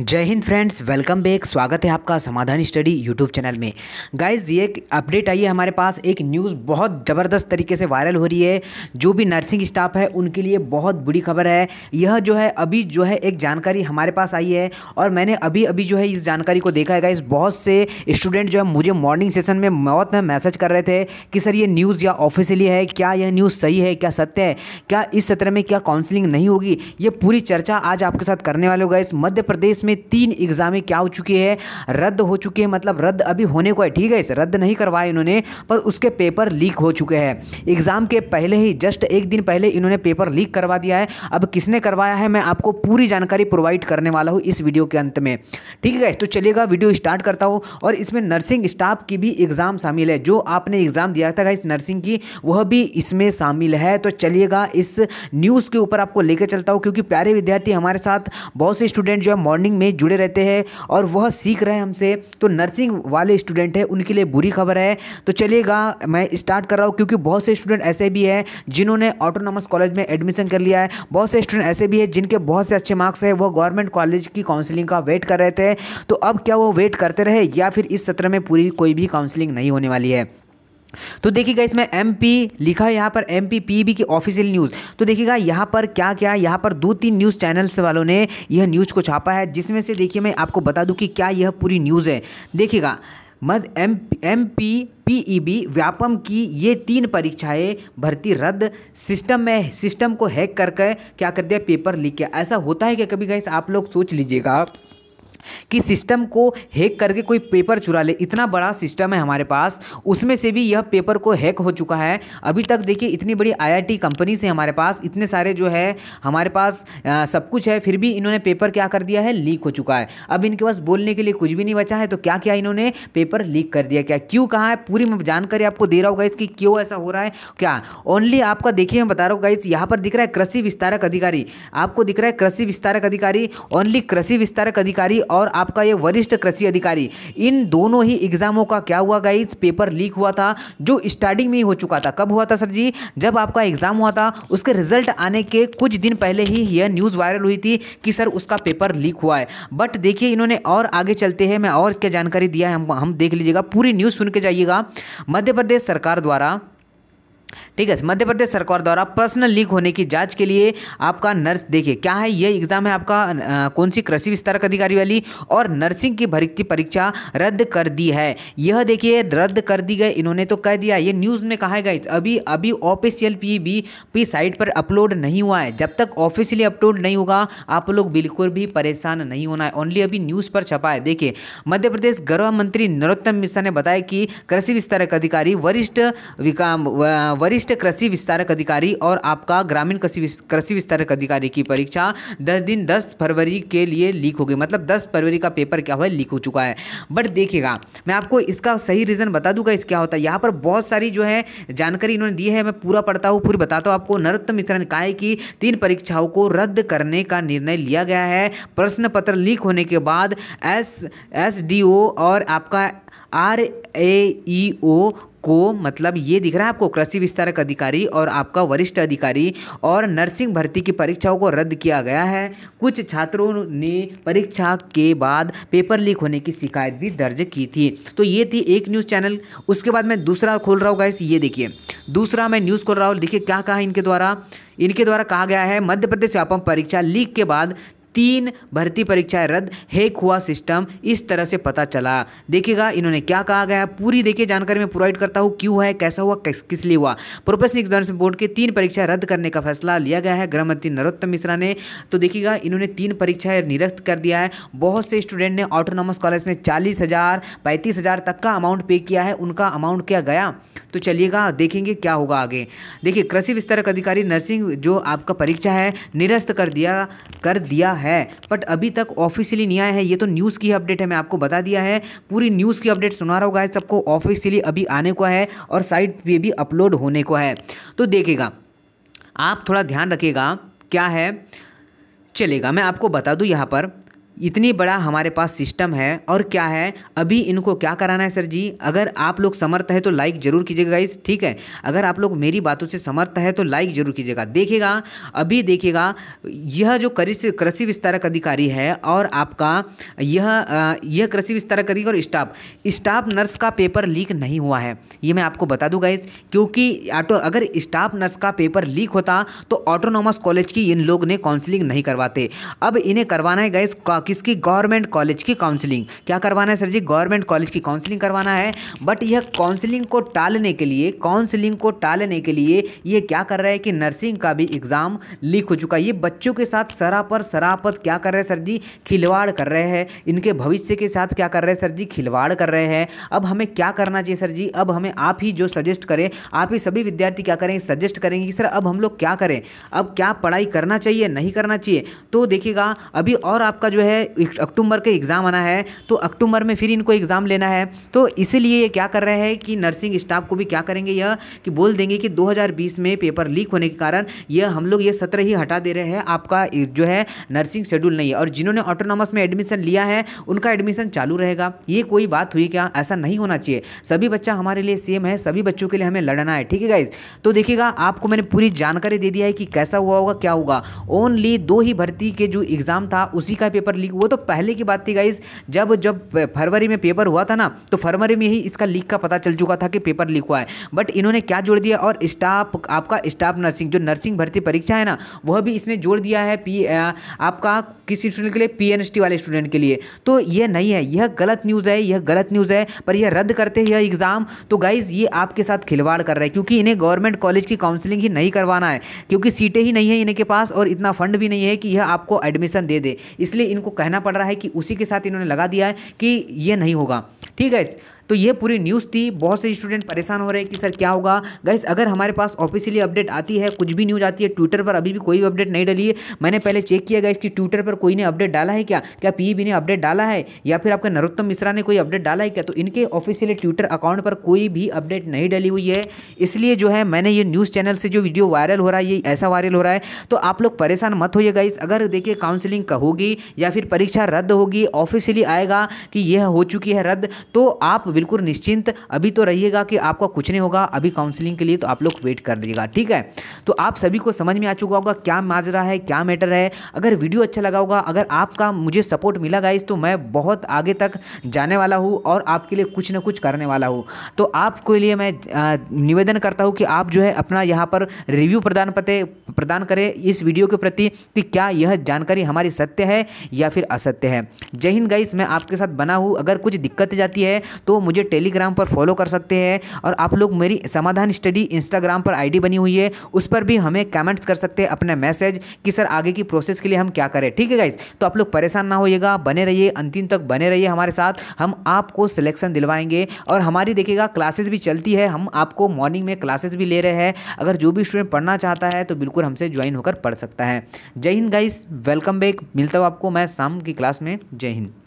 जय Hind friends welcome back स्वागत है आपका समाधान स्टडी यूट्यूब चैनल में गाइज ये एक अपडेट आई है हमारे पास एक न्यूज़ बहुत ज़बरदस्त तरीके से वायरल हो रही है जो भी नर्सिंग स्टाफ है उनके लिए बहुत बुरी खबर है यह जो है अभी जो है एक जानकारी हमारे पास आई है और मैंने अभी अभी जो है इस जानकारी को देखा है गाइज बहुत से स्टूडेंट जो है मुझे मॉर्निंग सेशन में में मैसेज कर रहे थे कि सर ये न्यूज़ या ऑफिशियली है क्या यह न्यूज़ सही है क्या सत्य है क्या इस सत्र में क्या काउंसिलिंग नहीं होगी ये पूरी चर्चा आज आपके साथ करने वाले हो गाइज मध्य प्रदेश इसमें तीन एग्ज़ामें क्या हो चुकी है रद्द हो चुकी है मतलब रद्द अभी होने को है ठीक है इसे रद्द नहीं करवाए इन्होंने पर उसके पेपर लीक हो चुके हैं एग्ज़ाम के पहले ही जस्ट एक दिन पहले इन्होंने पेपर लीक करवा दिया है अब किसने करवाया है मैं आपको पूरी जानकारी प्रोवाइड करने वाला हूँ इस वीडियो के अंत में ठीक है तो चलिएगा वीडियो स्टार्ट करता हूँ और इसमें नर्सिंग स्टाफ की भी एग्ज़ाम शामिल है जो आपने एग्ज़ाम दिया था इस नर्सिंग की वह भी इसमें शामिल है तो चलिएगा इस न्यूज़ के ऊपर आपको लेकर चलता हूँ क्योंकि प्यारे विद्यार्थी हमारे साथ बहुत से स्टूडेंट जो है मॉर्निंग में जुड़े रहते हैं और वह सीख रहे हैं हमसे तो नर्सिंग वाले स्टूडेंट हैं उनके लिए बुरी खबर है तो चलिएगा मैं स्टार्ट कर रहा हूँ क्योंकि बहुत से स्टूडेंट ऐसे भी हैं जिन्होंने ऑटोनॉमस कॉलेज में एडमिशन कर लिया है बहुत से स्टूडेंट ऐसे भी हैं जिनके बहुत से अच्छे मार्क्स हैं वह गवर्नमेंट कॉलेज की काउंसलिंग का वेट कर रहे थे तो अब क्या वो वेट करते रहे या फिर इस सत्र में पूरी कोई भी काउंसिलिंग नहीं होने वाली है तो देखिएगा इसमें एम एम लिखा है यहाँ पर एम पी पी की ऑफिशियल न्यूज़ तो देखिएगा यहाँ पर क्या क्या है यहाँ पर दो तीन न्यूज़ चैनल्स वालों ने यह न्यूज़ को छापा है जिसमें से देखिए मैं आपको बता दूँ कि क्या यह पूरी न्यूज़ है देखिएगा मध M M P P E B Vyapam की ये तीन परीक्षाएं भर्ती रद्द सिस्टम में सिस्टम को हैक करके क्या कर दिया पेपर लीक किया ऐसा होता है कि कभी गाइस आप लोग सोच लीजिएगा कि सिस्टम को हैक करके कोई पेपर चुरा ले इतना बड़ा सिस्टम है हमारे पास उसमें से भी यह पेपर को हैक हो चुका है अभी तक देखिए इतनी बड़ी आईआईटी कंपनी से हमारे पास इतने सारे जो है हमारे पास आ, सब कुछ है फिर भी इन्होंने पेपर क्या कर दिया है लीक हो चुका है अब इनके पास बोलने के लिए कुछ भी नहीं बचा है तो क्या क्या इन्होंने पेपर लीक कर दिया क्या क्यों कहा है पूरी मैं जानकारी आपको दे रहा हूँ गाइज कि क्यों ऐसा हो रहा है क्या ओनली आपका देखिए मैं बता रहा हूँ गाइज यहाँ पर दिख रहा है कृषि विस्तारक अधिकारी आपको दिख रहा है कृषि विस्तारक अधिकारी ओनली कृषि विस्तारक अधिकारी और और आपका ये वरिष्ठ कृषि अधिकारी इन दोनों ही एग्जामों का क्या हुआ गाइज पेपर लीक हुआ था जो स्टार्टिंग में ही हो चुका था कब हुआ था सर जी जब आपका एग्जाम हुआ था उसके रिजल्ट आने के कुछ दिन पहले ही यह न्यूज़ वायरल हुई थी कि सर उसका पेपर लीक हुआ है बट देखिए इन्होंने और आगे चलते हैं मैं और क्या जानकारी दिया है हम हम देख लीजिएगा पूरी न्यूज़ सुन के जाइएगा मध्य प्रदेश सरकार द्वारा ठीक है मध्य प्रदेश सरकार द्वारा पर्सनल लीक होने की जांच के लिए आपका नर्स देखिए क्या है ये एग्जाम है आपका आ, कौन सी कृषि विस्तारक अधिकारी वाली और नर्सिंग की भर्ती परीक्षा रद्द कर दी है यह देखिए रद्द कर दी गई इन्होंने तो कह दिया ये न्यूज़ में कहा है गाइज अभी अभी official P B P site पर अपलोड नहीं हुआ है जब तक ऑफिशियली अपलोड नहीं होगा आप लोग बिल्कुल भी परेशान नहीं होना है ओनली अभी न्यूज़ पर छपा है देखिए मध्य प्रदेश गृह मंत्री नरोत्तम मिश्रा ने बताया कि कृषि विस्तारक अधिकारी वरिष्ठ वरिष्ठ कृषि विस्तारक अधिकारी और आपका ग्रामीण कृषि विस्तारक अधिकारी की परीक्षा दस दिन दस फरवरी के लिए लीक हो गई मतलब दस फरवरी का पेपर क्या हुआ लीक हो चुका है बट देखिएगा मैं आपको इसका सही रीज़न बता दूंगा इस क्या होता है यहाँ पर बहुत सारी जो है जानकारी इन्होंने दी है मैं पूरा पढ़ता हूँ पूरी बताता हूँ आपको नरोत्तम मिश्रा ने कहा है कि तीन परीक्षाओं को रद्द करने का निर्णय लिया गया है प्रश्न पत्र लीक होने के बाद एस एस और आपका आर ए ई ओ को मतलब ये दिख रहा है आपको कृषि विस्तारक अधिकारी और आपका वरिष्ठ अधिकारी और नर्सिंग भर्ती की परीक्षाओं को रद्द किया गया है कुछ छात्रों ने परीक्षा के बाद पेपर लीक होने की शिकायत भी दर्ज की थी तो ये थी एक न्यूज़ चैनल उसके बाद मैं दूसरा खोल रहा हूँ गाइस ये देखिए दूसरा मैं न्यूज़ खोल रहा हूँ देखिए क्या कहा इनके द्वारा इनके द्वारा कहा गया है मध्य प्रदेश व्यापम परीक्षा लीक के बाद तीन भर्ती परीक्षाएं रद्द हैक हुआ सिस्टम इस तरह से पता चला देखिएगा इन्होंने क्या कहा गया पूरी देखिए जानकारी मैं प्रोवाइड करता हूँ क्यों है कैसा हुआ किस, किस लिए हुआ प्रोफेशनल एग्जाम बोर्ड के तीन परीक्षाएं रद्द करने का फैसला लिया गया है गृहमंत्री नरोत्तम मिश्रा ने तो देखिएगा इन्होंने तीन परीक्षाएं निरस्त कर दिया है बहुत से स्टूडेंट ने ऑटोनॉमस कॉलेज में चालीस हज़ार पैंतीस हज़ार तक का अमाउंट पे किया है उनका अमाउंट क्या गया तो चलिएगा देखेंगे क्या होगा आगे देखिए कृषि विस्तारक अधिकारी नर्सिंग जो आपका परीक्षा है निरस्त कर दिया कर दिया है है बट अभी तक ऑफिशियली नहीं आया है ये तो न्यूज़ की अपडेट है मैं आपको बता दिया है पूरी न्यूज़ की अपडेट सुना रहा हूँ सबको ऑफिशियली अभी आने को है और साइट पर भी अपलोड होने को है तो देखेगा आप थोड़ा ध्यान रखेगा क्या है चलेगा मैं आपको बता दूँ यहाँ पर इतनी बड़ा हमारे पास सिस्टम है और क्या है अभी इनको क्या कराना है सर जी अगर आप लोग समर्थ है तो लाइक ज़रूर कीजिएगा गाइस ठीक है अगर आप लोग मेरी बातों से समर्थ है तो लाइक ज़रूर कीजिएगा देखिएगा अभी देखिएगा यह जो कृषि कृषि विस्तारक अधिकारी है और आपका यह यह कृषि विस्तारक अधिकारी और स्टाफ स्टाफ नर्स का पेपर लीक नहीं हुआ है ये मैं आपको बता दूँ गाइस क्योंकि ऑटो अगर स्टाफ नर्स का पेपर लीक होता तो ऑटोनोमस कॉलेज की इन लोग ने काउंसिलिंग नहीं करवाते अब इन्हें करवाना है गाइस किसकी गवर्नमेंट कॉलेज की काउंसलिंग क्या करवाना है सर जी गवर्नमेंट कॉलेज की काउंसलिंग करवाना है बट यह काउंसलिंग को टालने के लिए काउंसलिंग को टालने के लिए ये क्या कर रहा है कि नर्सिंग का भी एग्ज़ाम लीक हो चुका है ये बच्चों के साथ सरापर सरापत क्या कर रहे हैं सर जी खिलवाड़ कर रहे हैं इनके भविष्य के साथ क्या कर रहे हैं सर जी खिलवाड़ कर रहे हैं अब हमें क्या करना चाहिए सर जी अब हमें आप ही जो सजेस्ट करें आप ही सभी विद्यार्थी क्या करेंगे सजेस्ट करेंगे कि सर अब हम लोग क्या करें अब क्या पढ़ाई करना चाहिए नहीं करना चाहिए तो देखिएगा अभी और आपका जो है है अक्टूबर के एग्ज़ाम आना है तो अक्टूबर में फिर इनको एग्ज़ाम लेना है तो इसीलिए ये क्या कर रहे हैं कि नर्सिंग स्टाफ को भी क्या करेंगे यह कि बोल देंगे कि 2020 में पेपर लीक होने के कारण यह हम लोग ये सत्र ही हटा दे रहे हैं आपका जो है नर्सिंग शेड्यूल नहीं है और जिन्होंने ऑटोनॉमस में एडमिशन लिया है उनका एडमिशन चालू रहेगा ये कोई बात हुई क्या ऐसा नहीं होना चाहिए सभी बच्चा हमारे लिए सेम है सभी बच्चों के लिए हमें लड़ना है ठीक है गाइज तो देखिएगा आपको मैंने पूरी जानकारी दे दिया है कि कैसा हुआ होगा क्या होगा ओनली दो ही भर्ती के जो एग्ज़ाम था उसी का पेपर लीक लीक वो तो पहले की बात थी गाइज जब जब फरवरी में पेपर हुआ था ना तो फरवरी में ही इसका लीक का पता चल चुका था कि पेपर लीक हुआ है बट इन्होंने क्या जोड़ दिया और स्टाफ आपका स्टाफ नर्सिंग जो नर्सिंग भर्ती परीक्षा है ना वह भी इसने जोड़ दिया है पी आपका किसी स्टूडेंट के लिए पी वाले स्टूडेंट के लिए तो यह नहीं है यह गलत न्यूज़ है यह गलत न्यूज़ है पर यह रद्द करते यह एग्ज़ाम तो गाइज़ ये आपके साथ खिलवाड़ कर रहा है क्योंकि इन्हें गवर्नमेंट कॉलेज की काउंसिलिंग ही नहीं करवाना है क्योंकि सीटें ही नहीं है इनके पास और इतना फंड भी नहीं है कि यह आपको एडमिशन दे दे इसलिए इनको कहना पड़ रहा है कि उसी के साथ इन्होंने लगा दिया है कि ये नहीं होगा ठीक है तो ये पूरी न्यूज़ थी बहुत से स्टूडेंट परेशान हो रहे हैं कि सर क्या होगा गैस अगर हमारे पास ऑफिशियली अपडेट आती है कुछ भी न्यूज़ आती है ट्विटर पर अभी भी कोई भी अपडेट नहीं डली है मैंने पहले चेक किया गया कि ट्विटर पर कोई ने अपडेट डाला है क्या क्या पी e ने अपडेट डाला है या फिर आपका नरोत्तम मिश्रा ने कोई अपडेट डाला है क्या तो इनके ऑफिशियली ट्विटर अकाउंट पर कोई भी अपडेट नहीं डली हुई है इसलिए जो है मैंने ये न्यूज़ चैनल से जो वीडियो वायरल हो रहा है ये ऐसा वायरल हो रहा है तो आप लोग परेशान मत होइए गाइस अगर देखिए काउंसलिंग का होगी या फिर परीक्षा रद्द होगी ऑफिशियली आएगा कि यह हो चुकी है रद्द तो आप बिल्कुल निश्चिंत अभी तो रहिएगा कि आपका कुछ नहीं होगा अभी काउंसलिंग के लिए तो आप लोग वेट कर लीजिएगा ठीक है तो आप सभी को समझ में आ चुका होगा क्या माजरा है क्या मैटर है अगर वीडियो अच्छा लगा होगा अगर आपका मुझे सपोर्ट मिला गाइस तो मैं बहुत आगे तक जाने वाला हूँ और आपके लिए कुछ ना कुछ करने वाला हूँ तो आपके लिए मैं निवेदन करता हूँ कि आप जो है अपना यहाँ पर रिव्यू प्रदान पते प्रदान करें इस वीडियो के प्रति कि क्या यह जानकारी हमारी सत्य है या फिर असत्य है जय हिंद गाइस मैं आपके साथ बना हूँ अगर कुछ दिक्कत जाती है तो मुझे टेलीग्राम पर फॉलो कर सकते हैं और आप लोग मेरी समाधान स्टडी इंस्टाग्राम पर आईडी बनी हुई है उस पर भी हमें कमेंट्स कर सकते हैं अपना मैसेज कि सर आगे की प्रोसेस के लिए हम क्या करें ठीक है गाइज तो आप लोग परेशान ना होइएगा बने रहिए अंतिम तक बने रहिए हमारे साथ हम आपको सिलेक्शन दिलवाएंगे और हमारी देखिएगा क्लासेस भी चलती है हम आपको मॉर्निंग में क्लासेस भी ले रहे हैं अगर जो भी स्टूडेंट पढ़ना चाहता है तो बिल्कुल हमसे ज्वाइन होकर पढ़ सकता है जय हिंद गाइस वेलकम बैक मिलता हूँ आपको मैं शाम की क्लास में जय हिंद